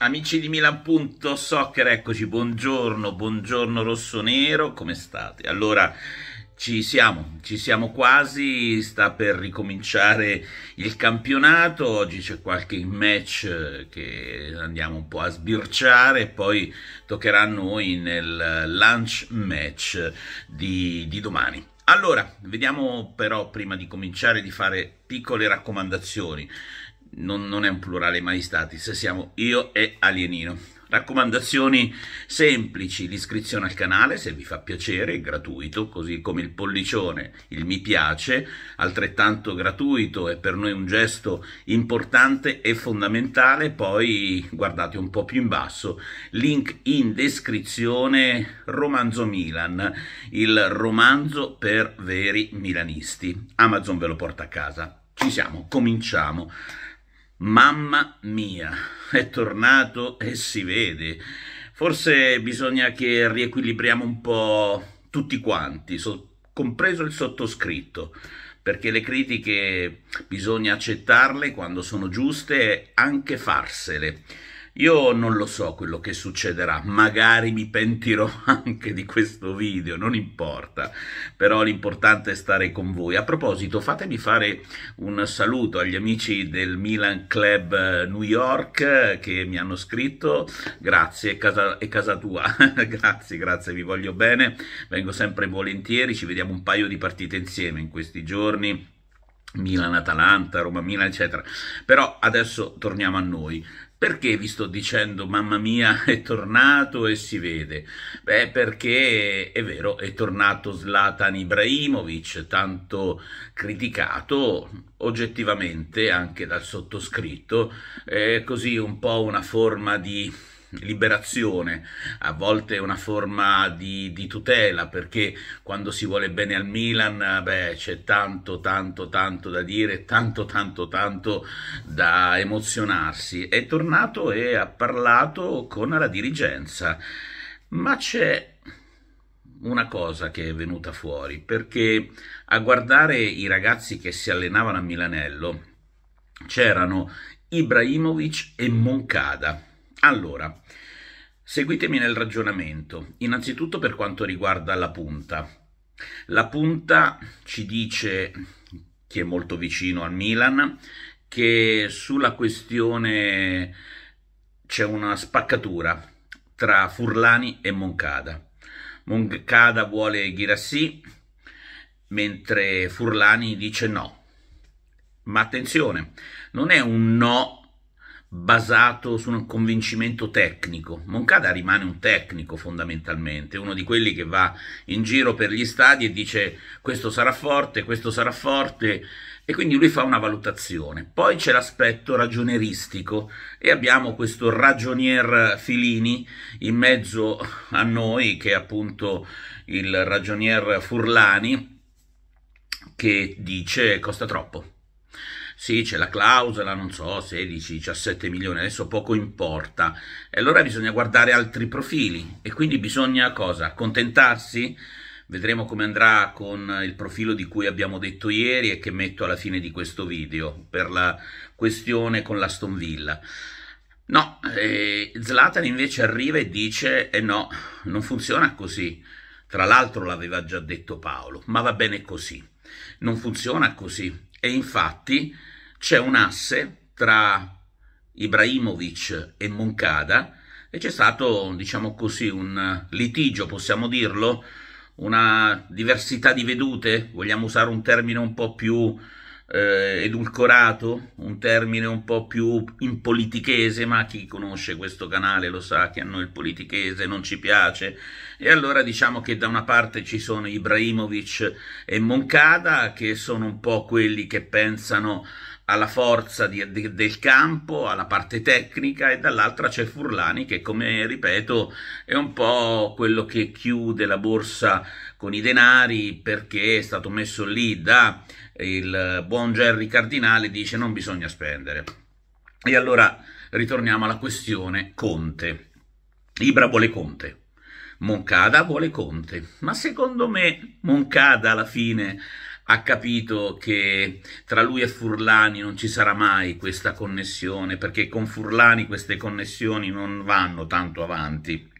Amici di Milan.soccer, eccoci, buongiorno, buongiorno Rosso Nero, come state? Allora, ci siamo, ci siamo quasi, sta per ricominciare il campionato, oggi c'è qualche match che andiamo un po' a sbirciare, poi toccherà a noi nel lunch match di, di domani. Allora, vediamo però prima di cominciare di fare piccole raccomandazioni non, non è un plurale mai stati, se siamo io e alienino. Raccomandazioni semplici, l'iscrizione al canale se vi fa piacere, è gratuito, così come il pollicione, il mi piace, altrettanto gratuito, è per noi un gesto importante e fondamentale, poi guardate un po' più in basso, link in descrizione, Romanzo Milan, il romanzo per veri milanisti, Amazon ve lo porta a casa. Ci siamo, cominciamo. Mamma mia, è tornato e si vede. Forse bisogna che riequilibriamo un po' tutti quanti, compreso il sottoscritto, perché le critiche bisogna accettarle quando sono giuste e anche farsele. Io non lo so quello che succederà, magari mi pentirò anche di questo video, non importa, però l'importante è stare con voi. A proposito, fatemi fare un saluto agli amici del Milan Club eh, New York eh, che mi hanno scritto, grazie, è casa, è casa tua, grazie, grazie, vi voglio bene, vengo sempre volentieri, ci vediamo un paio di partite insieme in questi giorni. Milan-Atalanta, Roma-Milan, eccetera. Però adesso torniamo a noi. Perché vi sto dicendo mamma mia è tornato e si vede? Beh perché è vero è tornato Zlatan Ibrahimovic tanto criticato oggettivamente anche dal sottoscritto, è così un po' una forma di liberazione, a volte una forma di, di, tutela, perché quando si vuole bene al Milan c'è tanto, tanto, tanto da dire, tanto, tanto, tanto da emozionarsi. È tornato e ha parlato con la dirigenza, ma c'è una cosa che è venuta fuori, perché a guardare i ragazzi che si allenavano a Milanello c'erano Ibrahimovic e Moncada allora, seguitemi nel ragionamento, innanzitutto per quanto riguarda la punta. La punta ci dice che è molto vicino al Milan, che sulla questione c'è una spaccatura tra Furlani e Moncada. Moncada vuole Ghirassi, mentre Furlani dice no. Ma attenzione, non è un no basato su un convincimento tecnico. Moncada rimane un tecnico fondamentalmente, uno di quelli che va in giro per gli stadi e dice questo sarà forte, questo sarà forte e quindi lui fa una valutazione. Poi c'è l'aspetto ragioneristico e abbiamo questo ragionier Filini in mezzo a noi che è appunto il ragionier Furlani che dice costa troppo sì c'è la clausola, non so, 16-17 milioni, adesso poco importa, e allora bisogna guardare altri profili e quindi bisogna cosa? Accontentarsi? Vedremo come andrà con il profilo di cui abbiamo detto ieri e che metto alla fine di questo video per la questione con la Stonvilla. No, eh, Zlatan invece arriva e dice eh no, non funziona così. Tra l'altro l'aveva già detto Paolo, ma va bene così. Non funziona così. E infatti c'è un asse tra Ibrahimovic e Moncada e c'è stato, diciamo così, un litigio, possiamo dirlo, una diversità di vedute, vogliamo usare un termine un po' più eh, edulcorato, un termine un po' più in politichese, ma chi conosce questo canale lo sa che a noi il politichese non ci piace. E allora diciamo che da una parte ci sono Ibrahimovic e Moncada, che sono un po' quelli che pensano alla forza di, di, del campo, alla parte tecnica e dall'altra c'è Furlani che come ripeto è un po' quello che chiude la borsa con i denari perché è stato messo lì da il buon Jerry Cardinale dice non bisogna spendere. E allora ritorniamo alla questione Conte. Ibra vuole Conte, Moncada vuole Conte, ma secondo me Moncada alla fine ha capito che tra lui e Furlani non ci sarà mai questa connessione, perché con Furlani queste connessioni non vanno tanto avanti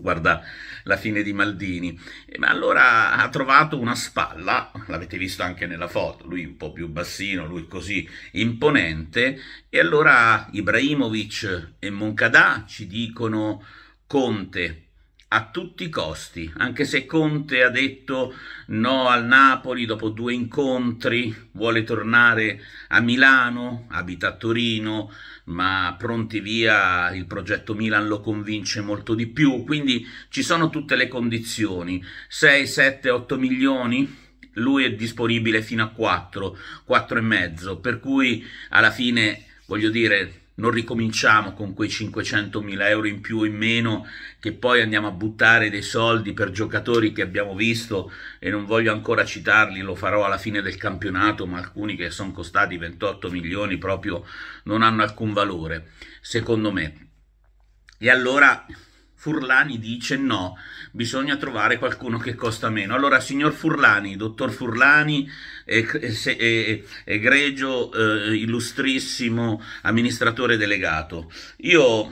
guarda la fine di Maldini. Eh, ma allora ha trovato una spalla, l'avete visto anche nella foto, lui un po' più bassino, lui così imponente, e allora Ibrahimovic e Moncadà ci dicono Conte a tutti i costi, anche se Conte ha detto no al Napoli dopo due incontri, vuole tornare a Milano, abita a Torino, ma pronti via il progetto Milan lo convince molto di più, quindi ci sono tutte le condizioni, 6, 7, 8 milioni, lui è disponibile fino a 4, 4 e mezzo, per cui alla fine, voglio dire, non ricominciamo con quei 500.000 euro in più o in meno che poi andiamo a buttare dei soldi per giocatori che abbiamo visto e non voglio ancora citarli, lo farò alla fine del campionato, ma alcuni che sono costati 28 milioni proprio non hanno alcun valore, secondo me. E allora Furlani dice no, bisogna trovare qualcuno che costa meno. Allora, signor Furlani, dottor Furlani, egregio, eh, illustrissimo amministratore delegato, io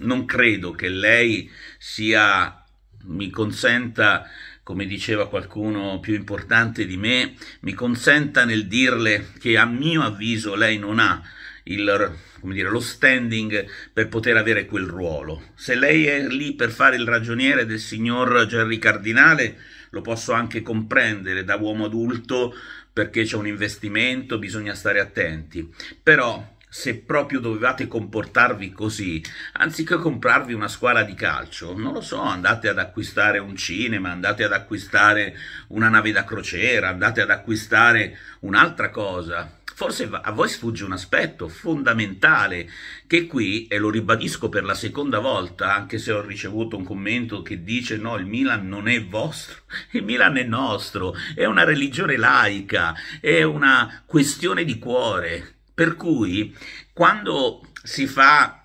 non credo che lei sia, mi consenta, come diceva qualcuno più importante di me, mi consenta nel dirle che a mio avviso lei non ha il, dire, lo standing per poter avere quel ruolo. Se lei è lì per fare il ragioniere del signor Gerry Cardinale, lo posso anche comprendere da uomo adulto perché c'è un investimento, bisogna stare attenti. Però se proprio dovevate comportarvi così, anziché comprarvi una squadra di calcio, non lo so, andate ad acquistare un cinema, andate ad acquistare una nave da crociera, andate ad acquistare un'altra cosa, forse a voi sfugge un aspetto fondamentale che qui, e lo ribadisco per la seconda volta, anche se ho ricevuto un commento che dice no, il Milan non è vostro, il Milan è nostro, è una religione laica, è una questione di cuore, per cui quando si fa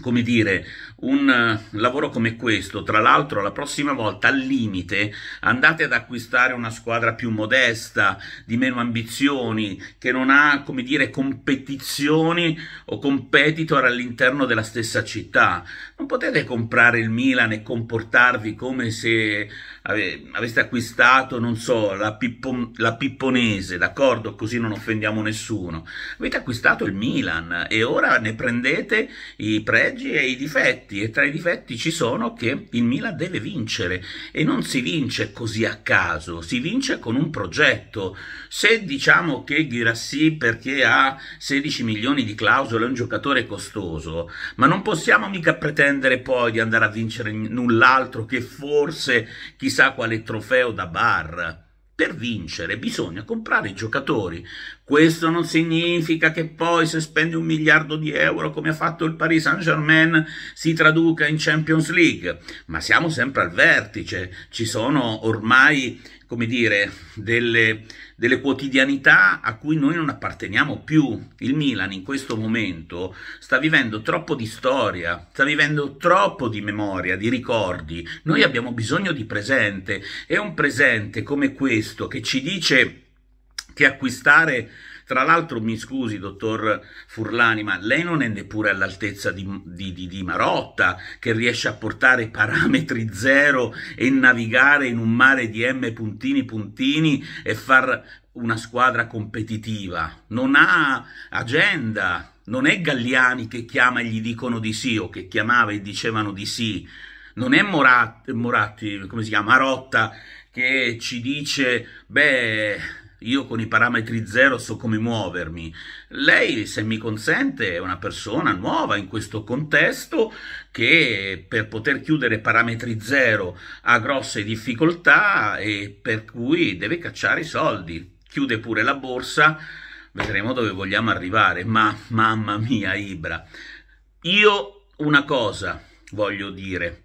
come dire, un eh, lavoro come questo, tra l'altro la prossima volta al limite andate ad acquistare una squadra più modesta, di meno ambizioni, che non ha, come dire, competizioni o competitor all'interno della stessa città. Non potete comprare il Milan e comportarvi come se ave aveste acquistato, non so, la, Pippo la Pipponese, d'accordo? Così non offendiamo nessuno. Avete acquistato il Milan e ora ne prendete i prezzi pregi e i difetti e tra i difetti ci sono che il Milan deve vincere e non si vince così a caso, si vince con un progetto. Se diciamo che Girassi perché ha 16 milioni di clausole è un giocatore costoso, ma non possiamo mica pretendere poi di andare a vincere null'altro che forse chissà quale trofeo da bar. Per vincere bisogna comprare i giocatori, questo non significa che poi se spende un miliardo di euro come ha fatto il Paris Saint-Germain si traduca in Champions League, ma siamo sempre al vertice, ci sono ormai come dire, delle, delle, quotidianità a cui noi non apparteniamo più. Il Milan in questo momento sta vivendo troppo di storia, sta vivendo troppo di memoria, di ricordi. Noi abbiamo bisogno di presente e un presente come questo che ci dice che acquistare. Tra l'altro, mi scusi, dottor Furlani, ma lei non è neppure all'altezza di, di, di, di, Marotta, che riesce a portare parametri zero e navigare in un mare di M puntini puntini e far una squadra competitiva. Non ha agenda, non è Galliani che chiama e gli dicono di sì o che chiamava e dicevano di sì. Non è Moratti, Moratti come si chiama, Marotta, che ci dice, beh io con i parametri zero so come muovermi. Lei, se mi consente, è una persona nuova in questo contesto che per poter chiudere parametri zero ha grosse difficoltà e per cui deve cacciare i soldi. Chiude pure la borsa, vedremo dove vogliamo arrivare, ma mamma mia Ibra. Io una cosa voglio dire,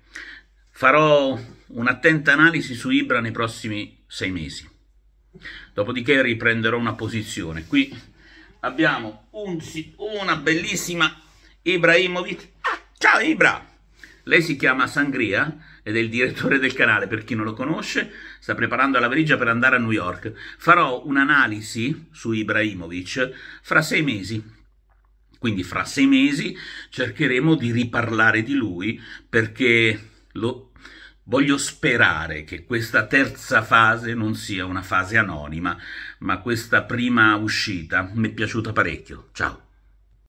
farò un'attenta analisi su Ibra nei prossimi sei mesi dopodiché riprenderò una posizione. Qui abbiamo un, una bellissima Ibrahimovic. ciao Ibra! Lei si chiama Sangria ed è il direttore del canale, per chi non lo conosce, sta preparando la valigia per andare a New York. Farò un'analisi su Ibrahimovic fra sei mesi. Quindi fra sei mesi cercheremo di riparlare di lui perché lo, Voglio sperare che questa terza fase non sia una fase anonima, ma questa prima uscita mi è piaciuta parecchio. Ciao!